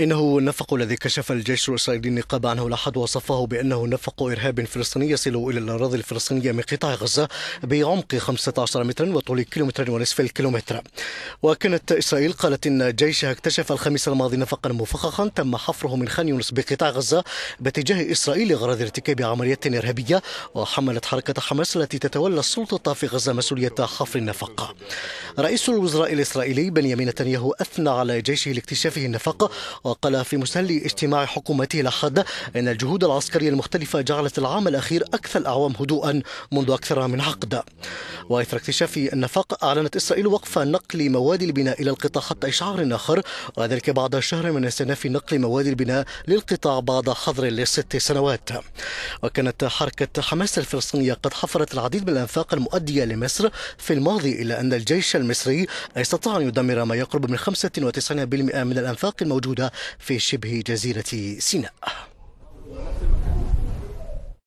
إنه النفق الذي كشف الجيش الإسرائيلي النقاب عنه لحد وصفه بأنه نفق إرهاب فلسطيني يصل إلى الأراضي الفلسطينية من قطاع غزة بعمق 15 مترا وطول كيلومتر ونصف الكيلومتر وكانت إسرائيل قالت إن جيشها اكتشف الخميس الماضي نفقا مفخخا تم حفره من خان يونس بقطاع غزة باتجاه إسرائيل لغرض ارتكاب عمليات إرهابية وحملت حركة حماس التي تتولى السلطة في غزة مسؤولية حفر النفق رئيس الوزراء الإسرائيلي بنيامين نتنياهو أثنى على جيشه لاكتشافه النفق وقال في مسلي اجتماع حكومته الأحد أن الجهود العسكرية المختلفة جعلت العام الأخير أكثر الأعوام هدوءا منذ أكثر من عقد وإثر اكتشاف النفق أعلنت إسرائيل وقف نقل مواد البناء إلى القطاع حتى إشعار آخر وذلك بعد شهر من استئناف نقل مواد البناء للقطاع بعد حظر لست سنوات وكانت حركة حماس الفلسطينية قد حفرت العديد من الأنفاق المؤدية لمصر في الماضي إلا أن الجيش المصري استطاع أن يدمر ما يقرب من 95% من الأنفاق الموجودة في شبه جزيرة سيناء